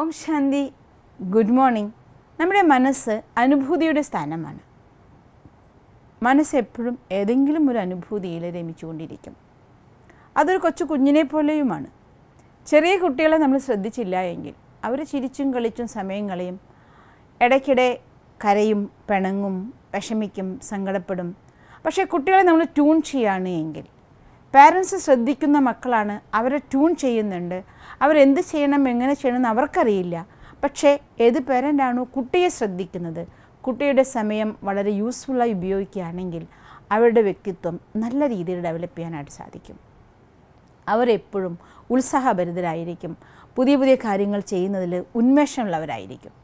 ഓം ശാന്തി good morning നമ്മുടെ മനസ്സ് അനുഭൂതിയുടെ സ്ഥാനമാണ് മനസ്സെപ്പോഴും എപ്പോഴും ഏതെങ്കിലും ഒരു അനുഭൂതിയിൽ രമിച്ചുകൊണ്ടിരിക്കും അതൊരു കൊച്ചു കുഞ്ഞിനെ പോലെയുമാണ് ചെറിയ കുട്ടികളെ നമ്മൾ ശ്രദ്ധിച്ചില്ല എങ്കിൽ അവർ ചിരിച്ചും കളിച്ചും സമയം കളയും ഇടയ്ക്കിടെ കരയും പിണങ്ങും വിഷമിക്കും സങ്കടപ്പെടും പക്ഷേ കുട്ടികളെ നമ്മൾ ട്യൂൺ ചെയ്യുകയാണ് എങ്കിൽ പാരൻസ് ശ്രദ്ധിക്കുന്ന മക്കളാണ് അവരെ ട്യൂൺ ചെയ്യുന്നുണ്ട് അവരെന്ത് ചെയ്യണം എങ്ങനെ ചെയ്യണം എന്ന് അവർക്കറിയില്ല പക്ഷേ ഏത് പേരൻ്റാണോ കുട്ടിയെ ശ്രദ്ധിക്കുന്നത് കുട്ടിയുടെ സമയം വളരെ യൂസ്ഫുള്ളായി ഉപയോഗിക്കുകയാണെങ്കിൽ അവരുടെ വ്യക്തിത്വം നല്ല രീതിയിൽ ഡെവലപ്പ് ചെയ്യാനായിട്ട് സാധിക്കും അവരെപ്പോഴും ഉത്സാഹഭരിതരായിരിക്കും പുതിയ പുതിയ കാര്യങ്ങൾ ചെയ്യുന്നതിൽ ഉന്മേഷമുള്ളവരായിരിക്കും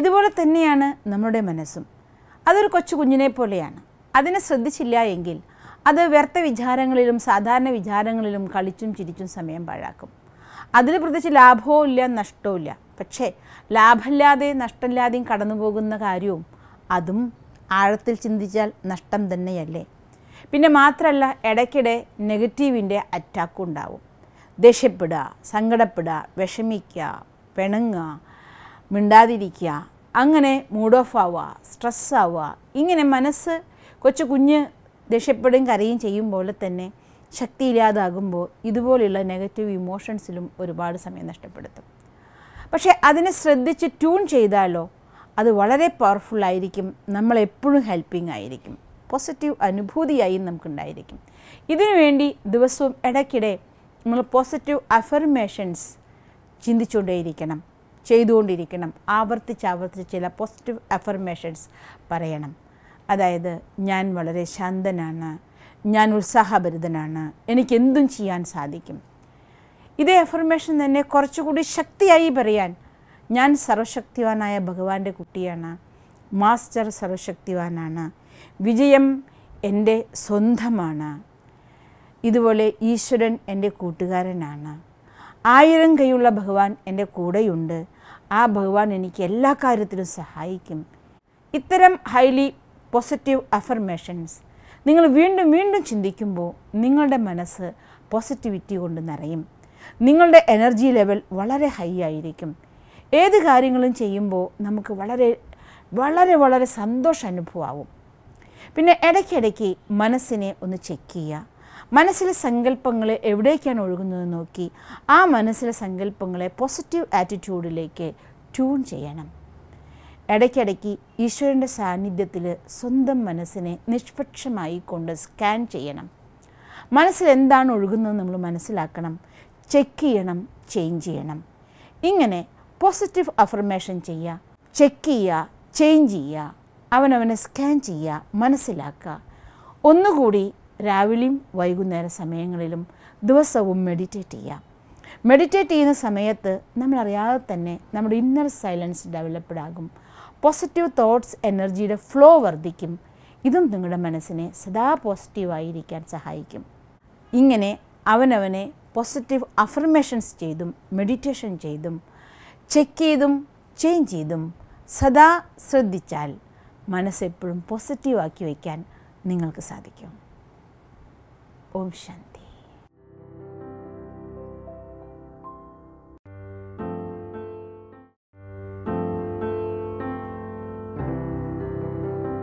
ഇതുപോലെ തന്നെയാണ് നമ്മുടെ മനസ്സും അതൊരു കൊച്ചു കുഞ്ഞിനെ പോലെയാണ് അതിനെ ശ്രദ്ധിച്ചില്ല എങ്കിൽ അത് വ്യർത്ഥ വിചാരങ്ങളിലും സാധാരണ വിചാരങ്ങളിലും കളിച്ചും ചിരിച്ചും സമയം പാഴാക്കും അതിൽ പ്രത്യേകിച്ച് ലാഭവും ഇല്ല നഷ്ടവും ഇല്ല പക്ഷേ ലാഭമില്ലാതെ നഷ്ടമില്ലാതെയും കടന്നു പോകുന്ന കാര്യവും അതും ആഴത്തിൽ ചിന്തിച്ചാൽ നഷ്ടം തന്നെയല്ലേ പിന്നെ മാത്രമല്ല ഇടയ്ക്കിടെ നെഗറ്റീവിൻ്റെ അറ്റാക്കും ഉണ്ടാവും ദേഷ്യപ്പെടുക സങ്കടപ്പെടുക വിഷമിക്കുക പിണങ്ങുക മിണ്ടാതിരിക്കുക അങ്ങനെ മൂഡ് ഓഫ് ആവുക സ്ട്രെസ് ഇങ്ങനെ മനസ്സ് കൊച്ചു കുഞ്ഞ് ദേഷ്യപ്പെടുകയും കരയും ചെയ്യുമ്പോൾ തന്നെ ശക്തിയില്ലാതാകുമ്പോൾ ഇതുപോലെയുള്ള നെഗറ്റീവ് ഇമോഷൻസിലും ഒരുപാട് സമയം നഷ്ടപ്പെടുത്തും പക്ഷേ അതിനെ ശ്രദ്ധിച്ച് ട്യൂൺ ചെയ്താലോ അത് വളരെ പവർഫുള്ളായിരിക്കും നമ്മളെപ്പോഴും ഹെൽപ്പിംഗ് ആയിരിക്കും പോസിറ്റീവ് അനുഭൂതിയായും നമുക്കുണ്ടായിരിക്കും ഇതിനുവേണ്ടി ദിവസവും ഇടയ്ക്കിടെ നമ്മൾ പോസിറ്റീവ് അഫർമേഷൻസ് ചിന്തിച്ചുകൊണ്ടേയിരിക്കണം ചെയ്തുകൊണ്ടിരിക്കണം ആവർത്തിച്ച് ആവർത്തിച്ച് ചില പോസിറ്റീവ് അഫർമേഷൻസ് പറയണം അതായത് ഞാൻ വളരെ ശാന്തനാണ് ഞാൻ ഉത്സാഹഭരിതനാണ് എനിക്ക് എന്തും ചെയ്യാൻ സാധിക്കും ഇതേ അഫർമേഷൻ തന്നെ കുറച്ചുകൂടി ശക്തിയായി പറയാൻ ഞാൻ സർവശക്തിവാനായ ഭഗവാന്റെ കുട്ടിയാണ് മാസ്റ്റർ സർവശക്തിവാനാണ് വിജയം എൻ്റെ സ്വന്തമാണ് ഇതുപോലെ ഈശ്വരൻ എൻ്റെ കൂട്ടുകാരനാണ് ആയിരം കൈയുള്ള ഭഗവാൻ എൻ്റെ കൂടെയുണ്ട് ആ ഭഗവാൻ എനിക്ക് എല്ലാ കാര്യത്തിലും സഹായിക്കും ഇത്തരം ഹൈലി പോസിറ്റീവ് അഫർമേഷൻസ് നിങ്ങൾ വീണ്ടും വീണ്ടും ചിന്തിക്കുമ്പോൾ നിങ്ങളുടെ മനസ്സ് പോസിറ്റിവിറ്റി കൊണ്ട് നിറയും നിങ്ങളുടെ എനർജി ലെവൽ വളരെ ഹൈ ആയിരിക്കും ഏത് കാര്യങ്ങളും ചെയ്യുമ്പോൾ നമുക്ക് വളരെ വളരെ വളരെ സന്തോഷം അനുഭവമാവും പിന്നെ ഇടയ്ക്കിടയ്ക്ക് മനസ്സിനെ ഒന്ന് ചെക്ക് ചെയ്യുക മനസ്സിലെ സങ്കല്പങ്ങൾ എവിടേക്കാണ് ഒഴുകുന്നത് നോക്കി ആ മനസ്സിലെ സങ്കല്പങ്ങളെ പോസിറ്റീവ് ആറ്റിറ്റ്യൂഡിലേക്ക് ട്യൂൺ ചെയ്യണം ഇടയ്ക്കിടയ്ക്ക് ഈശ്വരൻ്റെ സാന്നിധ്യത്തിൽ സ്വന്തം മനസ്സിനെ നിഷ്പക്ഷമായി കൊണ്ട് സ്കാൻ ചെയ്യണം മനസ്സിൽ എന്താണ് ഒഴുകുന്നത് നമ്മൾ മനസ്സിലാക്കണം ചെക്ക് ചെയ്യണം ചേഞ്ച് ചെയ്യണം ഇങ്ങനെ പോസിറ്റീവ് അഫർമേഷൻ ചെയ്യുക ചെക്ക് ചെയ്യുക ചേഞ്ച് ചെയ്യുക അവനവനെ സ്കാൻ ചെയ്യുക മനസ്സിലാക്കുക ഒന്നുകൂടി രാവിലെയും വൈകുന്നേര സമയങ്ങളിലും ദിവസവും മെഡിറ്റേറ്റ് ചെയ്യുക മെഡിറ്റേറ്റ് ചെയ്യുന്ന സമയത്ത് നമ്മളറിയാതെ തന്നെ നമ്മുടെ ഇന്നർ സൈലൻസ് ഡെവലപ്ഡ് ആകും പോസിറ്റീവ് തോട്ട്സ് എനർജിയുടെ ഫ്ലോ വർദ്ധിക്കും ഇതും നിങ്ങളുടെ മനസ്സിനെ സദാ പോസിറ്റീവായിരിക്കാൻ സഹായിക്കും ഇങ്ങനെ അവനവനെ പോസിറ്റീവ് അഫർമേഷൻസ് ചെയ്തും മെഡിറ്റേഷൻ ചെയ്തും ചെക്ക് ചെയ്തും ചേഞ്ച് ചെയ്തും സദാ ശ്രദ്ധിച്ചാൽ മനസ്സെപ്പോഴും പോസിറ്റീവാക്കി വയ്ക്കാൻ നിങ്ങൾക്ക് സാധിക്കും ഓം ശാന്തി